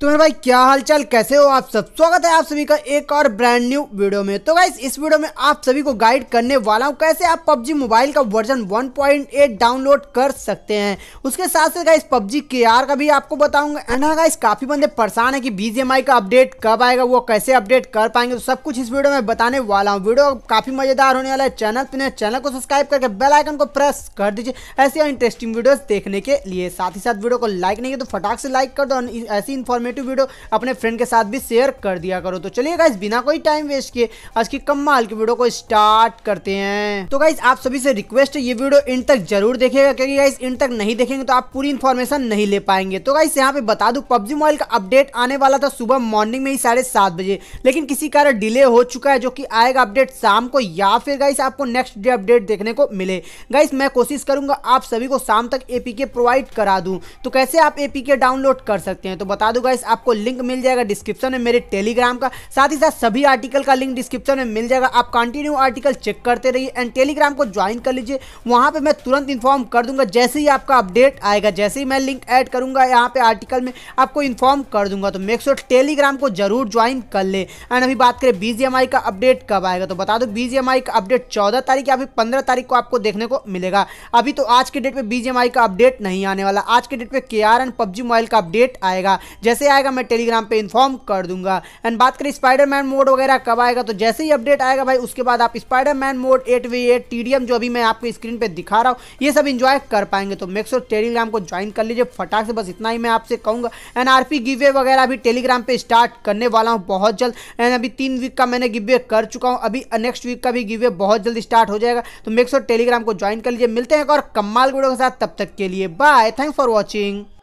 तो मेरे भाई क्या हालचाल कैसे हो आप सब स्वागत है आप सभी का एक और ब्रांड न्यू वीडियो में तो गाइस इस वीडियो में आप सभी को गाइड करने वाला हूँ कैसे आप पबजी मोबाइल का वर्जन 1.8 डाउनलोड कर सकते हैं उसके साथ साथ गाइस पबजी के आर का भी आपको बताऊंगा एंड हाँ गाइस काफी बंदे परेशान है कि बीजेएमआई का अपडेट कब आएगा वो कैसे अपडेट कर पाएंगे तो सब कुछ इस वीडियो में बताने वाला हूँ वीडियो काफी मजेदार होने वाला है चैनल पर चैनल को सब्सक्राइब करके बेलाइकन को प्रेस कर दीजिए ऐसे इंटरेस्टिंग वीडियोज देखने के लिए साथ ही साथ वीडियो को लाइक नहीं किया तो फटाक से लाइक कर दो ऐसी इन्फॉर्मेशन इन्फॉर्मेटिव वीडियो अपने फ्रेंड के साथ भी शेयर कर दिया करो तो चलिए गाइज बिना कोई टाइम वेस्ट किए आज की कमाल की वीडियो को स्टार्ट करते हैं तो गाइज आप सभी से रिक्वेस्ट है ये वीडियो इन तक जरूर देखेगा क्योंकि गाइज इन तक नहीं देखेंगे तो आप पूरी इन्फॉर्मेशन नहीं ले पाएंगे तो गाइस यहाँ पे बता दू पब्जी मोबाइल का अपडेट आने वाला था सुबह मॉर्निंग में ही साढ़े सात बजे लेकिन किसी कारण डिले हो चुका है जो कि आएगा अपडेट शाम को या फिर गाइस आपको नेक्स्ट डे अपडेट देखने को मिले गाइस मैं कोशिश करूंगा आप सभी को शाम तक एपीके प्रोवाइड करा दूं तो कैसे आप एपीके डाउनलोड कर सकते हैं तो बता दूंगा गाइस आपको लिंक मिल जाएगा डिस्क्रिप्शन में मेरे टेलीग्राम का साथ ही साथ सभी आर्टिकल का लिंक डिस्क्रिप्शन में मिल जाएगा आप कंटिन्यू आर्टिकल चेक करते रहिए एंड टेलीग्राम को ज्वाइन कर लीजिए वहाँ पर मैं तुरंत इन्फॉर्म कर दूंगा जैसे ही आपका अपडेट आएगा जैसे ही मैं लिंक ऐड करूंगा यहाँ पे आर्टिकल में आपको इन्फॉर्म कर दूंगा तो मेक श्योर टेलीग्राम को जरूर ज्वाइन कर ले एंड अभी बात करें बी का अपडेट कब आएगा तो बता दो बी का अपडेट चौदह तारीख या फिर पंद्रह तारीख को आपको देखने को मिलेगा अभी तो आज के डेट पर बीजीएमआई का अपडेट नहीं आने वाला आज के डेट पर के आर एंड पबजी मोबाइल का अपडेट आएगा जैसे आएगा मैं टेलीग्राम पे इन्फॉर्म कर दूंगा एंड बात करें स्पाइडरमैन मोड वगैरह कब आएगा तो जैसे ही अपडेट आएगा भाई उसके बाद आप स्पाइडरमैन मोड एट वी एट टी जो अभी मैं आपको स्क्रीन पर दिखा रहा हूँ ये सब इन्जॉय कर पाएंगे तो मेक्सोर टेलीग्राम को ज्वाइन कर लीजिए फटाक से बस इतना ही मैं आपसे कहूँगा एंड आर पी गिवे वगैरह भी टेलीग्राम पर स्टार्ट करने वाला हूँ बहुत जल्द एंड अभी तीन वीक का मैंने गिवे कर चुका हूँ अभी नेक्स्ट वीक का भी गिवे बहुत जल्द स्टार्ट हो जाएगा तो मेक्सोर टेलीग्राम को ज्वाइन कर लीजिए मिलते हैं और कमाल वीडियो के साथ तब तक के लिए बाय थैंक्स फॉर वॉचिंग